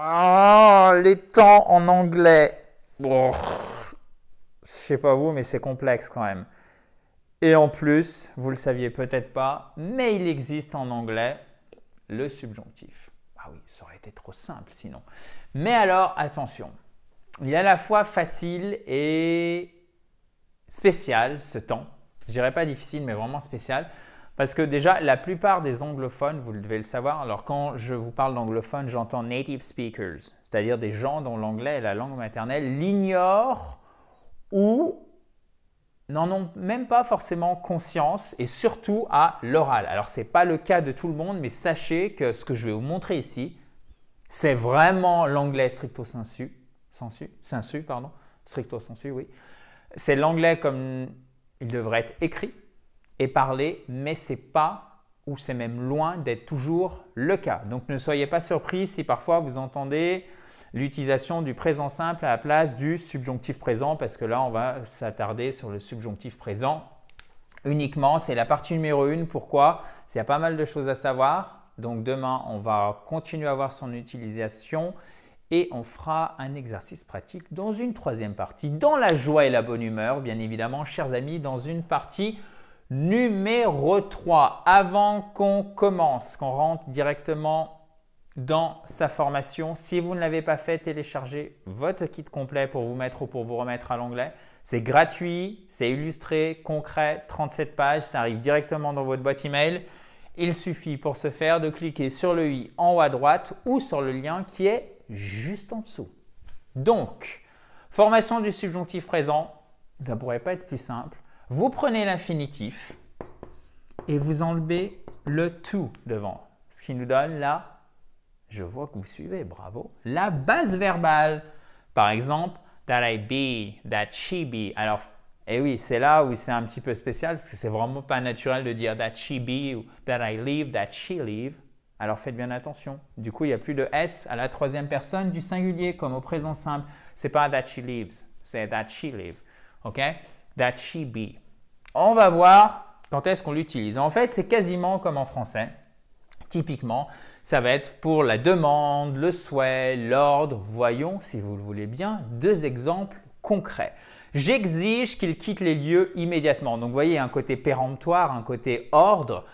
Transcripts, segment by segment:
Ah, les temps en anglais. Je je sais pas vous, mais c'est complexe quand même. Et en plus, vous le saviez peut-être pas, mais il existe en anglais le subjonctif. Ah oui, ça aurait été trop simple sinon. Mais alors, attention, il est à la fois facile et spécial ce temps. Je dirais pas difficile, mais vraiment spécial. Parce que déjà, la plupart des anglophones, vous devez le savoir, alors quand je vous parle d'anglophones, j'entends native speakers, c'est-à-dire des gens dont l'anglais est la langue maternelle, l'ignorent ou n'en ont même pas forcément conscience et surtout à l'oral. Alors ce n'est pas le cas de tout le monde, mais sachez que ce que je vais vous montrer ici, c'est vraiment l'anglais stricto sensu, sensu, sensu, pardon, stricto sensu, oui. C'est l'anglais comme il devrait être écrit, parler, mais c'est pas ou c'est même loin d'être toujours le cas. Donc ne soyez pas surpris si parfois vous entendez l'utilisation du présent simple à la place du subjonctif présent, parce que là, on va s'attarder sur le subjonctif présent uniquement. C'est la partie numéro 1. Pourquoi C'est y a pas mal de choses à savoir. Donc demain, on va continuer à voir son utilisation et on fera un exercice pratique dans une troisième partie, dans la joie et la bonne humeur, bien évidemment, chers amis, dans une partie Numéro 3, avant qu'on commence, qu'on rentre directement dans sa formation, si vous ne l'avez pas fait, téléchargez votre kit complet pour vous mettre ou pour vous remettre à l'anglais. C'est gratuit, c'est illustré, concret, 37 pages, ça arrive directement dans votre boîte email. Il suffit pour ce faire de cliquer sur le i en haut à droite ou sur le lien qui est juste en dessous. Donc, formation du subjonctif présent, ça pourrait pas être plus simple. Vous prenez l'infinitif et vous enlevez le tout devant, ce qui nous donne là, je vois que vous suivez, bravo, la base verbale. Par exemple, that I be, that she be. Alors, eh oui, c'est là où c'est un petit peu spécial parce que c'est vraiment pas naturel de dire that she be ou that I leave, that she leave ». Alors faites bien attention. Du coup, il n'y a plus de S à la troisième personne du singulier comme au présent simple. C'est pas that she leaves », c'est that she leave ». OK that On va voir quand est-ce qu'on l'utilise. En fait, c'est quasiment comme en français. Typiquement, ça va être pour la demande, le souhait, l'ordre. Voyons, si vous le voulez bien, deux exemples concrets. J'exige qu'il quitte les lieux immédiatement. Donc, vous voyez, un côté péremptoire, un côté ordre.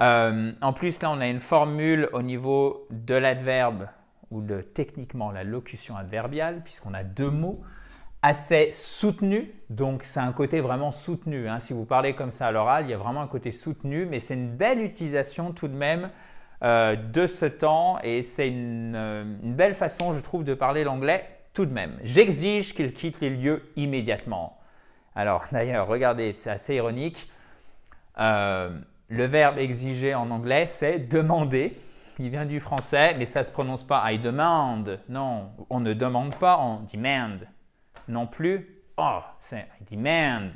Euh, en plus, là, on a une formule au niveau de l'adverbe ou de techniquement la locution adverbiale, puisqu'on a deux mots assez soutenu. Donc, c'est un côté vraiment soutenu. Hein. Si vous parlez comme ça à l'oral, il y a vraiment un côté soutenu, mais c'est une belle utilisation tout de même euh, de ce temps et c'est euh, une, belle façon, je trouve, de parler l'anglais tout de même. J'exige qu'il quitte les lieux immédiatement. Alors, d'ailleurs, regardez, c'est assez ironique. Euh, le verbe exiger en anglais, c'est demander. Il vient du français, mais ça ne se prononce pas I demand. Non, on ne demande pas, on demand non plus or. Oh, c'est I demand.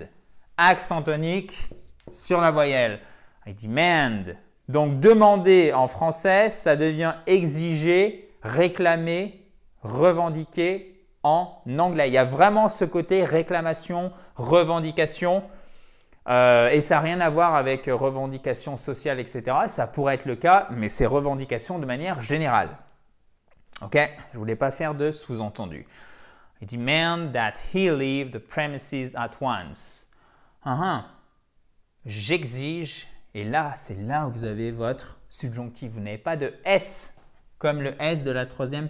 Accent tonique sur la voyelle. I demand. Donc demander en français, ça devient exiger, réclamer, revendiquer en anglais. Il y a vraiment ce côté réclamation, revendication. Euh, et ça n'a rien à voir avec revendication sociale, etc. Ça pourrait être le cas, mais c'est revendication de manière générale. Ok Je ne voulais pas faire de sous-entendu. I demand that he leave the premises at once. Uh-huh. J'exige, et là, c'est là où vous avez votre subjonctif. Vous n'avez pas de S, comme le S de la troisième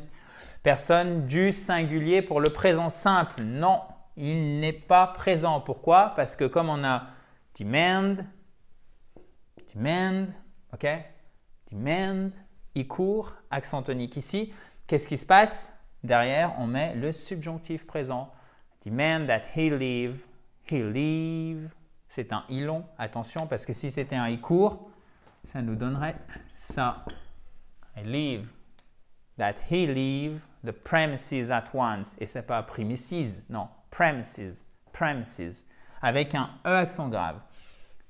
personne du singulier pour le présent simple. Non, il n'est pas présent. Pourquoi Parce que comme on a demand, demand, ok Demand, il court, accent tonique ici. Qu'est-ce qui se passe Derrière, on met le subjonctif présent. Demand that he leave. He leave. C'est un i long. Attention, parce que si c'était un i court, ça nous donnerait ça. I leave. That he leave the premises at once. Et c'est pas premises, non. Premises. Premises. Avec un E accent grave.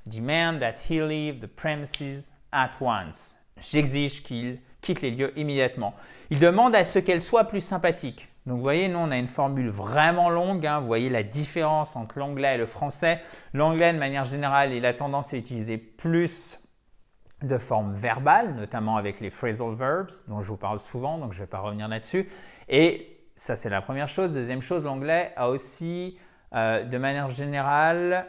Demand that he leave the premises at once. J'exige qu'il quitte les lieux immédiatement. Il demande à ce qu'elle soit plus sympathique. Donc vous voyez, nous on a une formule vraiment longue, hein. vous voyez la différence entre l'anglais et le français. L'anglais de manière générale, il a tendance à utiliser plus de formes verbales, notamment avec les phrasal verbs dont je vous parle souvent, donc je ne vais pas revenir là-dessus. Et ça c'est la première chose. Deuxième chose, l'anglais a aussi euh, de manière générale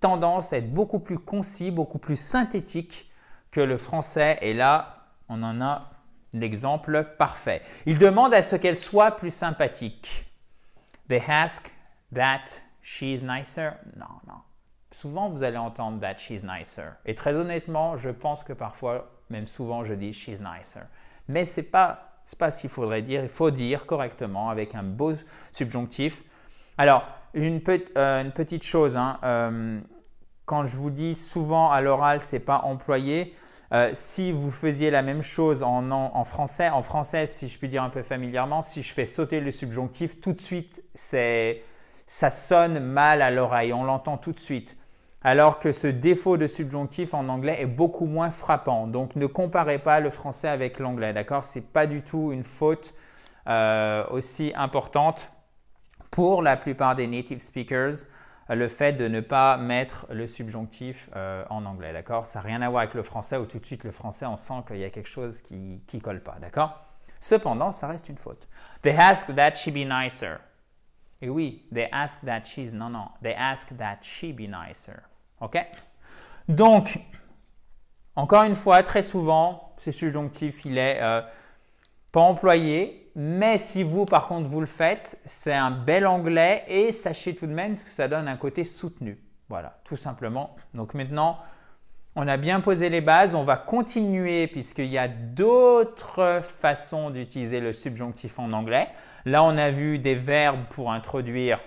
tendance à être beaucoup plus concis, beaucoup plus synthétique que le français. Et là, on en a L'exemple parfait. Il demande à ce qu'elle soit plus sympathique. They ask that she's nicer. Non, non. Souvent, vous allez entendre that she's nicer. Et très honnêtement, je pense que parfois, même souvent, je dis she's nicer. Mais ce n'est pas, pas ce qu'il faudrait dire. Il faut dire correctement avec un beau subjonctif. Alors, une, euh, petite chose. Hein, euh, quand je vous dis souvent à l'oral, c'est pas employé. Euh, si vous faisiez la même chose en, français, en français, si je puis dire un peu familièrement, si je fais sauter le subjonctif, tout de suite, ça sonne mal à l'oreille, on l'entend tout de suite. Alors que ce défaut de subjonctif en anglais est beaucoup moins frappant. Donc ne comparez pas le français avec l'anglais, d'accord C'est pas du tout une faute euh, aussi importante pour la plupart des native speakers le fait de ne pas mettre le subjonctif euh, en anglais, d'accord Ça n'a rien à voir avec le français où tout de suite le français, on sent qu'il y a quelque chose qui ne colle pas, d'accord Cependant, ça reste une faute. They ask that she be nicer. Et oui, they ask that she's. Non, non. They ask that she be nicer. OK Donc, encore une fois, très souvent, ce subjonctif, il est euh, pas employé mais si vous, par contre, vous le faites, c'est un bel anglais et sachez tout de même que ça donne un côté soutenu. Voilà, tout simplement. Donc maintenant, on a bien posé les bases, on va continuer puisqu'il y a d'autres façons d'utiliser le subjonctif en anglais. Là, on a vu des verbes pour introduire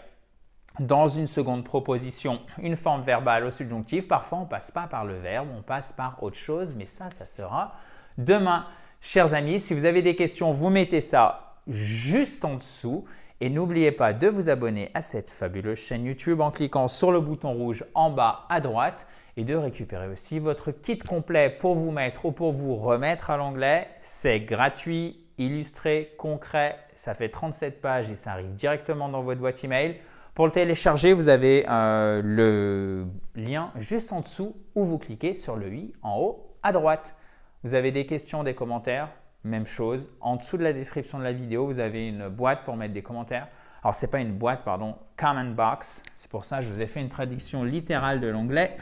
dans une seconde proposition une forme verbale au subjonctif. Parfois, on ne passe pas par le verbe, on passe par autre chose, mais ça, ça sera demain. Chers amis, si vous avez des questions, vous mettez ça juste en dessous. Et n'oubliez pas de vous abonner à cette fabuleuse chaîne YouTube en cliquant sur le bouton rouge en bas à droite et de récupérer aussi votre kit complet pour vous mettre ou pour vous remettre à l'anglais. C'est gratuit, illustré, concret. Ça fait 37 pages et ça arrive directement dans votre boîte email. Pour le télécharger, vous avez euh, le lien juste en dessous ou vous cliquez sur le i en haut à droite. Vous avez des questions, des commentaires, même chose. En dessous de la description de la vidéo, vous avez une boîte pour mettre des commentaires. Alors, ce n'est pas une boîte, pardon, comment box. C'est pour ça que je vous ai fait une traduction littérale de l'anglais.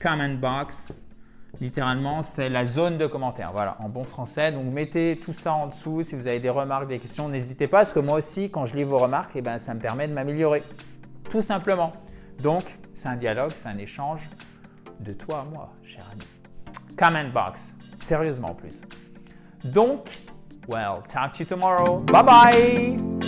Comment box, littéralement, c'est la zone de commentaires. Voilà, en bon français. Donc, mettez tout ça en dessous. Si vous avez des remarques, des questions, n'hésitez pas. Parce que moi aussi, quand je lis vos remarques, eh ben, ça me permet de m'améliorer. Tout simplement. Donc, c'est un dialogue, c'est un échange de toi à moi, cher ami. Comment box. Sérieusement en plus. Donc, well, talk to you tomorrow. Bye bye